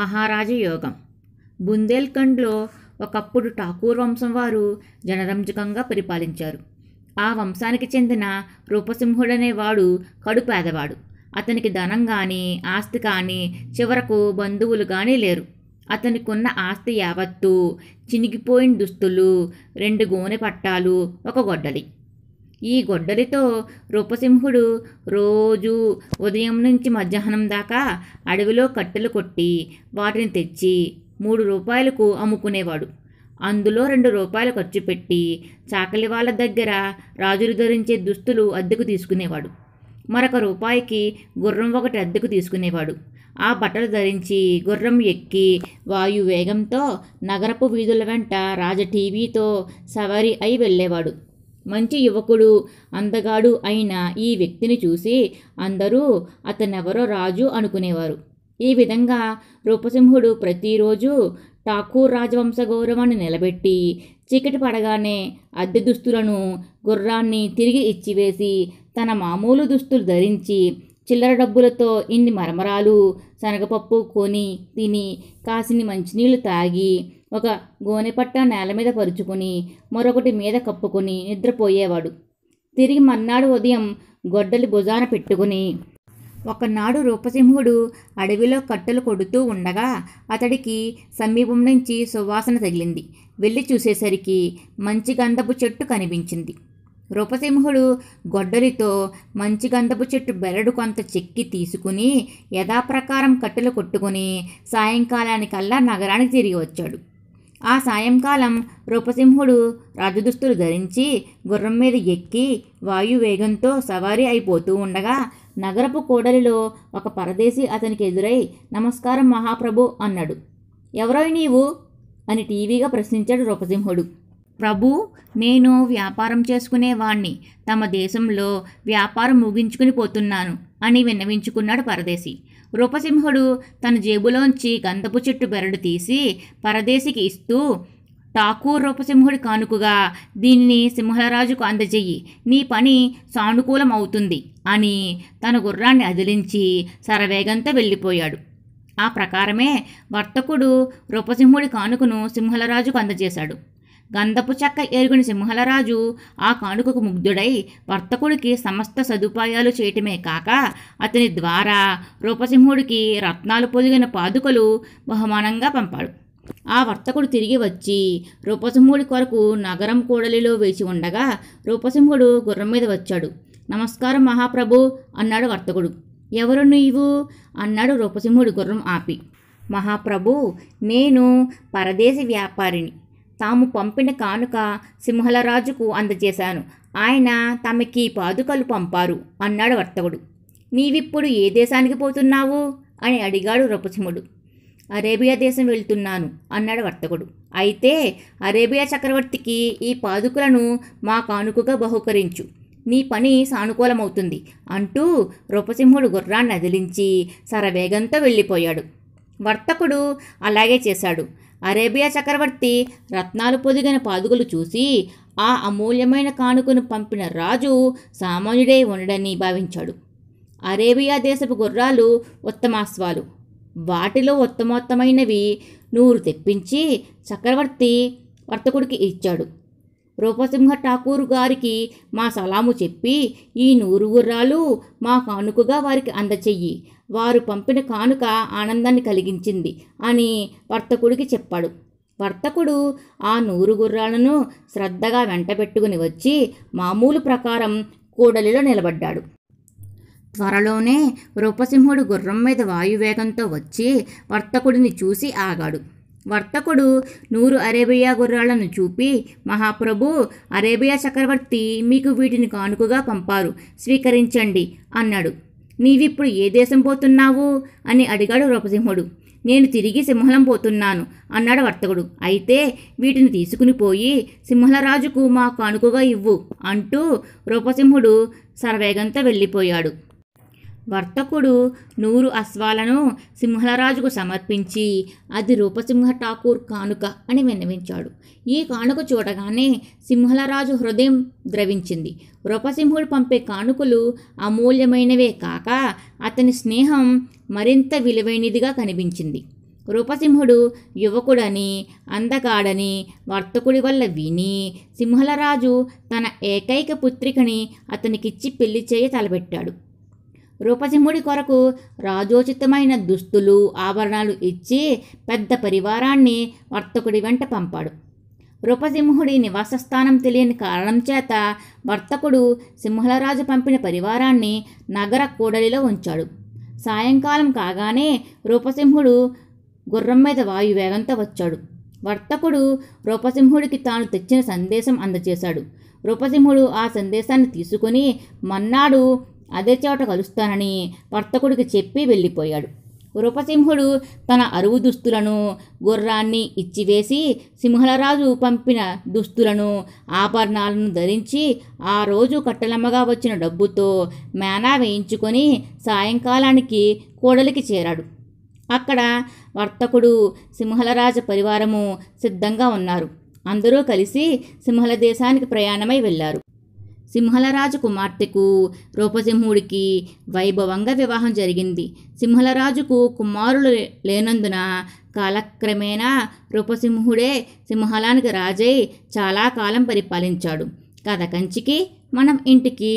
మహారాజ యోగం బుందేల్ఖండ్లో ఒకప్పుడు ఠాకూర్ వంశం వారు జనరంజకంగా పరిపాలించారు ఆ వంశానికి చెందిన రూపసింహుడనే వాడు కడు పేదవాడు అతనికి ధనం కానీ ఆస్తి కానీ చివరకు బంధువులు కానీ లేరు అతనికున్న ఆస్తి యావత్తు చినిగిపోయిన దుస్తులు రెండు గోనె పట్టాలు ఒక గొడ్డలి ఈ గొడ్డలితో రూపసింహుడు రోజు ఉదయం నుంచి మధ్యాహ్నం దాకా అడవిలో కట్టెలు కొట్టి వాటిని తెచ్చి మూడు రూపాయలకు అమ్ముకునేవాడు అందులో రెండు రూపాయలు ఖర్చు పెట్టి చాకలి వాళ్ళ దగ్గర రాజులు ధరించే దుస్తులు అద్దెకు తీసుకునేవాడు మరొక రూపాయికి గుర్రం ఒకటి అద్దెకు తీసుకునేవాడు ఆ బట్టలు ధరించి గుర్రం ఎక్కి వాయు వేగంతో నగరపు వీధుల వెంట రాజ టీవీతో సవారీ అయి వెళ్ళేవాడు మంచి యువకుడు అందగాడు అయిన ఈ వ్యక్తిని చూసి అందరూ అతనెవరో రాజు అనుకునేవారు ఈ విధంగా రూపసింహుడు ప్రతిరోజు ఠాకూర్ రాజవంశ గౌరవాన్ని నిలబెట్టి చీకటి పడగానే అద్దె దుస్తులను గుర్రాన్ని తిరిగి ఇచ్చివేసి తన మామూలు దుస్తులు ధరించి చిల్లర డబ్బులతో ఇన్ని మరమరాలు శనగపప్పు కొని తిని కాసిని మంచినీళ్ళు తాగి ఒక గోనెపట్ట నేల మీద పరుచుకుని మరొకటి మీద కప్పుకుని నిద్రపోయేవాడు తిరిగి మర్నాడు ఉదయం గొడ్డలి భుజాన పెట్టుకుని ఒకనాడు రూపసింహుడు అడవిలో కట్టెలు కొడుతూ ఉండగా అతడికి సమీపం నుంచి సువాసన తగిలింది వెళ్ళి చూసేసరికి మంచి గంధపు చెట్టు కనిపించింది రూపసింహుడు గొడ్డలితో మంచి గంధపు చెట్టు బెరడు కొంత చెక్కి తీసుకుని యథాప్రకారం కట్టెలు కొట్టుకుని సాయంకాలానికల్లా నగరానికి తిరిగి వచ్చాడు ఆ సాయంకాలం రూపసింహుడు రాజదుస్తులు ధరించి గుర్రం మీద ఎక్కి వాయువేగంతో సవారీ అయిపోతూ ఉండగా నగరపు కోడలిలో ఒక పరదేశి అతనికి ఎదురై నమస్కారం మహాప్రభు అన్నాడు ఎవరై నీవు అని టీవీగా ప్రశ్నించాడు రూపసింహుడు ప్రభు నేను వ్యాపారం చేసుకునేవాణ్ణి తమ దేశంలో వ్యాపారం ముగించుకుని పోతున్నాను అని విన్నవించుకున్నాడు పరదేశి రూపసింహుడు తన జేబులోంచి గంధపు చెట్టు బెరడు తీసి పరదేశికి ఇస్తూ ఠాకూర్ రూపసింహుడి కానుకగా దీనిని సింహరాజుకు అందజేయి నీ పని సానుకూలం అవుతుంది అని తన గుర్రాన్ని అదిలించి సరవేగంతో వెళ్ళిపోయాడు ఆ ప్రకారమే వర్తకుడు రూపసింహుడి కానుకను సింహలరాజుకు అందజేశాడు గంధపు చక్క ఏరుగుని సింహలరాజు ఆ కానుకకు ముగ్ధుడై వర్తకుడికి సమస్త సదుపాయాలు చేయటమే కాక అతని ద్వారా రూపసింహుడికి రత్నాలు పొదిగిన పాదుకలు బహుమానంగా పంపాడు ఆ వర్తకుడు తిరిగి వచ్చి రూపసింహుడి కొరకు నగరం కూడలిలో వేచి ఉండగా రూపసింహుడు గుర్రం మీద వచ్చాడు నమస్కారం మహాప్రభు అన్నాడు వర్తకుడు ఎవరు నీవు అన్నాడు రూపసింహుడు గుర్రం ఆపి మహాప్రభు నేను పరదేశ వ్యాపారిని తాము పంపిన కానుక సింహలరాజుకు అందజేశాను ఆయన తమకి పాదుకలు పంపారు అన్నాడు వర్తకుడు నీవిప్పుడు ఏ దేశానికి పోతున్నావు అని అడిగాడు రపసింహుడు అరేబియా దేశం వెళ్తున్నాను అన్నాడు వర్తకుడు అయితే అరేబియా చక్రవర్తికి ఈ పాదుకలను మా కానుకగా బహుకరించు నీ పని సానుకూలమవుతుంది అంటూ రూపసింహుడు గుర్రాన్ని అదిలించి సరవేగంతో వెళ్ళిపోయాడు వర్తకుడు అలాగే చేశాడు అరేబియా చక్రవర్తి రత్నాలు పొదిగిన పాదుగులు చూసి ఆ అమూల్యమైన కానుకను పంపిన రాజు సామాన్యుడై ఉండడని భావించాడు అరేబియా దేశపు గుర్రాలు ఉత్తమాశ్వాలు వాటిలో ఉత్తమోత్తమైనవి నూరు తెప్పించి చక్రవర్తి వర్తకుడికి ఇచ్చాడు రూపసింహ ఠాకూర్ గారికి మా సలాము చెప్పి ఈ నూరు గుర్రాలు మా కానుకగా వారికి అందచెయ్యి వారు పంపిన కానుక ఆనందాన్ని కలిగించింది అని వర్తకుడికి చెప్పాడు వర్తకుడు ఆ నూరు గుర్రాలను శ్రద్ధగా వెంటబెట్టుకుని వచ్చి మామూలు ప్రకారం కూడలిలో నిలబడ్డాడు త్వరలోనే రూపసింహుడు గుర్రం మీద వాయువేగంతో వచ్చి వర్తకుడిని చూసి ఆగాడు వర్తకుడు నూరు అరేబియా గుర్రాలను చూపి మహాప్రభు అరేబియా చక్రవర్తి మీకు వీటిని కానుకగా పంపారు స్వీకరించండి అన్నాడు నీవిప్పుడు ఏ దేశం పోతున్నావు అని అడిగాడు రూపసింహుడు నేను తిరిగి సింహలం పోతున్నాను అన్నాడు వర్తకుడు అయితే వీటిని తీసుకుని పోయి సింహలరాజుకు మా కానుకగా ఇవ్వు అంటూ రూపసింహుడు సర్వేగంతా వెళ్ళిపోయాడు వర్తకుడు నూరు అశ్వాలను సింహలరాజుకు సమర్పించి అది రూపసింహ ఠాకూర్ కానుక అని విన్నవించాడు ఈ కానుక చూడగానే సింహలరాజు హృదయం ద్రవించింది రూపసింహుడు పంపే కానుకలు అమూల్యమైనవే కాక అతని స్నేహం మరింత విలువైనదిగా కనిపించింది రూపసింహుడు యువకుడని అందగాడని వర్తకుడి వల్ల విని సింహలరాజు తన ఏకైక పుత్రికని అతనికిచ్చి పెళ్లి చేయ తలబెట్టాడు రూపసింహుడి కొరకు రాజోచితమైన దుస్తులు ఆభరణాలు ఇచ్చి పెద్ద పరివారాన్ని వర్తకుడి వెంట పంపాడు రూపసింహుడి నివాస స్థానం తెలియని కారణం చేత వర్తకుడు సింహలరాజు పంపిన పరివారాన్ని నగర కూడలిలో ఉంచాడు సాయంకాలం కాగానే రూపసింహుడు గుర్రం మీద వాయువేగంతో వచ్చాడు వర్తకుడు రూపసింహుడికి తాను తెచ్చిన సందేశం అందజేశాడు రూపసింహుడు ఆ సందేశాన్ని తీసుకుని మన్నాడు అదే చోట కలుస్తానని వర్తకుడికి చెప్పి వెళ్ళిపోయాడు నృపసింహుడు తన అరువు దుస్తులను గుర్రాన్ని ఇచ్చివేసి సింహలరాజు పంపిన దుస్తులను ఆభరణాలను ధరించి ఆ రోజు కట్టెలమ్మగా వచ్చిన డబ్బుతో మేనా వేయించుకొని సాయంకాలానికి కోడలికి చేరాడు అక్కడ వర్తకుడు సింహలరాజ పరివారము సిద్ధంగా ఉన్నారు అందరూ కలిసి సింహల దేశానికి ప్రయాణమై వెళ్ళారు సింహలరాజు కుమార్తెకు రూపసింహుడికి వైభవంగా వివాహం జరిగింది సింహలరాజుకు కుమారులు లేనందున కాలక్రమేణా రూపసింహుడే సింహలానికి రాజై చాలా కాలం పరిపాలించాడు కథ కంచికి మనం ఇంటికి